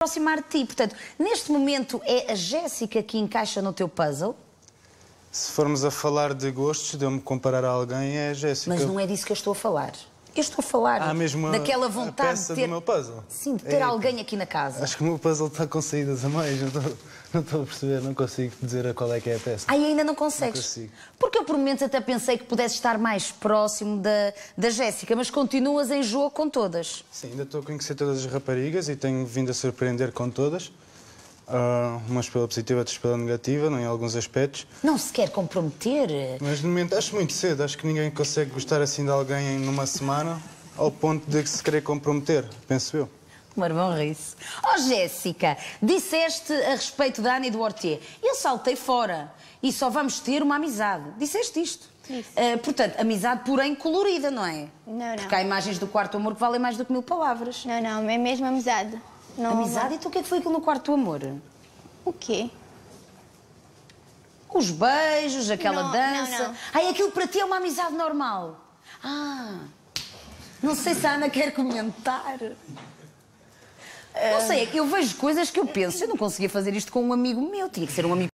aproximar de ti. Portanto, neste momento é a Jéssica que encaixa no teu puzzle? Se formos a falar de gostos, de eu me comparar a alguém, é a Jéssica. Mas não é disso que eu estou a falar. Eu estou a falar Há mesmo daquela vontade peça de ter... do meu puzzle. Sim, de é ter é, alguém aqui na casa. Acho que o meu puzzle está com saídas a mais, não estou, não estou a perceber, não consigo dizer a qual é que é a peça. Aí ainda não consegues? Não consigo. Porque eu por momentos até pensei que pudesse estar mais próximo da, da Jéssica, mas continuas em jogo com todas. Sim, ainda estou a conhecer todas as raparigas e tenho vindo a surpreender com todas. Uh, umas pela positiva, outras pela negativa, não, em alguns aspectos. Não se quer comprometer? Mas no momento, acho muito cedo, acho que ninguém consegue gostar assim de alguém numa semana ao ponto de se querer comprometer, penso eu. Marvão ri-se. Oh, Jéssica, disseste a respeito da Annie Duarte do eu saltei fora e só vamos ter uma amizade. Disseste isto. Uh, portanto, amizade porém colorida, não é? Não, não. Porque há imagens do quarto amor que valem mais do que mil palavras. Não, não, é mesmo amizade. Não, Amizade? Não. Então o que é que foi aquilo no quarto do amor? O quê? Os beijos, aquela não, dança. Não, não. Ai, aquilo para ti é uma amizade normal. Ah, não sei se a Ana quer comentar. Não sei, é que eu vejo coisas que eu penso, eu não conseguia fazer isto com um amigo meu, tinha que ser um amigo.